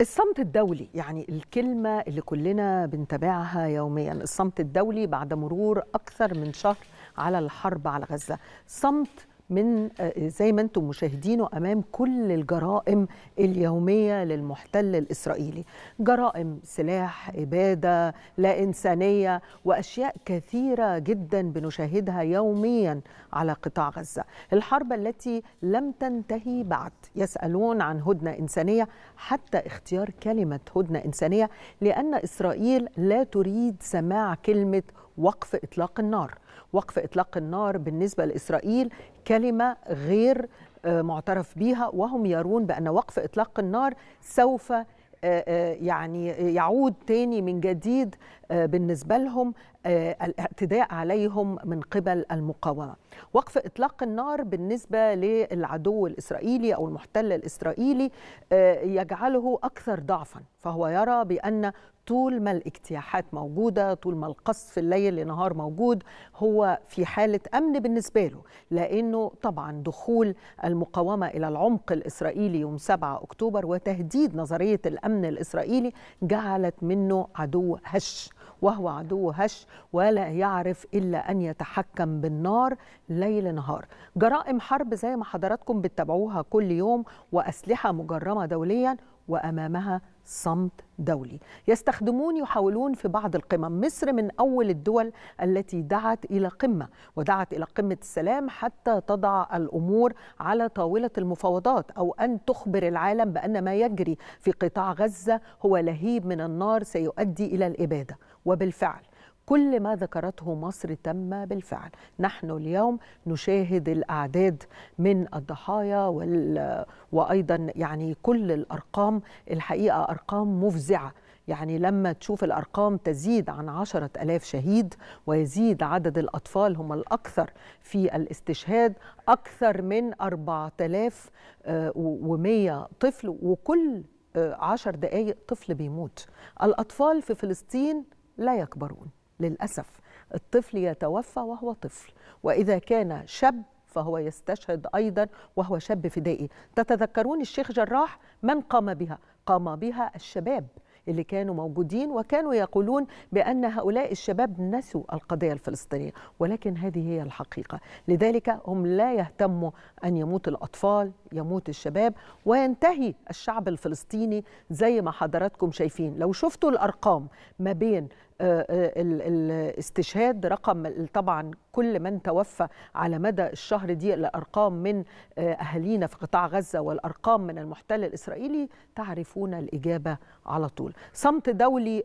الصمت الدولي يعني الكلمة اللي كلنا بنتابعها يوميا الصمت الدولي بعد مرور أكثر من شهر على الحرب على غزة صمت من آه، زي ما انتم مشاهدينه امام كل الجرائم اليوميه للمحتل الاسرائيلي جرائم سلاح اباده لا انسانيه واشياء كثيره جدا بنشاهدها يوميا على قطاع غزه الحرب التي لم تنتهي بعد يسالون عن هدنه انسانيه حتى اختيار كلمه هدنه انسانيه لان اسرائيل لا تريد سماع كلمه وقف اطلاق النار وقف اطلاق النار بالنسبه لاسرائيل كلمه غير آه، معترف بها وهم يرون بان وقف اطلاق النار سوف آه، آه، يعني يعود تاني من جديد بالنسبة لهم آه، الاعتداء عليهم من قبل المقاومه. وقف اطلاق النار بالنسبه للعدو الاسرائيلي او المحتل الاسرائيلي آه، يجعله اكثر ضعفا، فهو يرى بان طول ما الاجتياحات موجوده، طول ما القصف الليل لنهار موجود، هو في حاله امن بالنسبه له، لانه طبعا دخول المقاومه الى العمق الاسرائيلي يوم 7 اكتوبر وتهديد نظريه الامن الاسرائيلي جعلت منه عدو هش. وهو عدو هش ولا يعرف إلا أن يتحكم بالنار ليل نهار جرائم حرب زي ما حضراتكم بتتابعوها كل يوم وأسلحة مجرمة دوليا وأمامها صمت دولي يستخدمون يحاولون في بعض القمم مصر من أول الدول التي دعت إلى قمة ودعت إلى قمة السلام حتى تضع الأمور على طاولة المفاوضات أو أن تخبر العالم بأن ما يجري في قطاع غزة هو لهيب من النار سيؤدي إلى الإبادة وبالفعل كل ما ذكرته مصر تم بالفعل نحن اليوم نشاهد الأعداد من الضحايا وال... وأيضا يعني كل الأرقام الحقيقة أرقام مفزعة يعني لما تشوف الأرقام تزيد عن عشرة ألاف شهيد ويزيد عدد الأطفال هم الأكثر في الاستشهاد أكثر من أربعة آلاف آه، ومية طفل وكل آه، عشر دقايق طفل بيموت الأطفال في فلسطين لا يكبرون للأسف الطفل يتوفى وهو طفل وإذا كان شاب فهو يستشهد أيضا وهو شاب فدائي تتذكرون الشيخ جراح من قام بها قام بها الشباب اللي كانوا موجودين وكانوا يقولون بأن هؤلاء الشباب نسوا القضية الفلسطينية ولكن هذه هي الحقيقة لذلك هم لا يهتموا أن يموت الأطفال يموت الشباب وينتهي الشعب الفلسطيني زي ما حضراتكم شايفين لو شفتوا الأرقام ما بين آه، آه، الاستشهاد رقم طبعا كل من توفى على مدى الشهر دي الارقام من آه، اهالينا في قطاع غزه والارقام من المحتل الاسرائيلي تعرفون الاجابه على طول. صمت دولي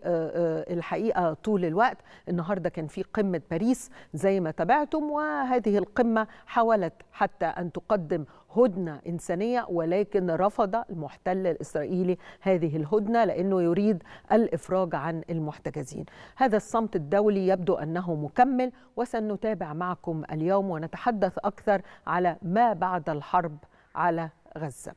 الحقيقه طول الوقت، النهارده كان في قمه باريس زي ما تابعتم وهذه القمه حاولت حتى ان تقدم هدنه انسانيه ولكن رفض المحتل الاسرائيلي هذه الهدنه لانه يريد الافراج عن المحتجزين. هذا الصمت الدولي يبدو انه مكمل وسنتابع معكم اليوم ونتحدث اكثر على ما بعد الحرب على غزه.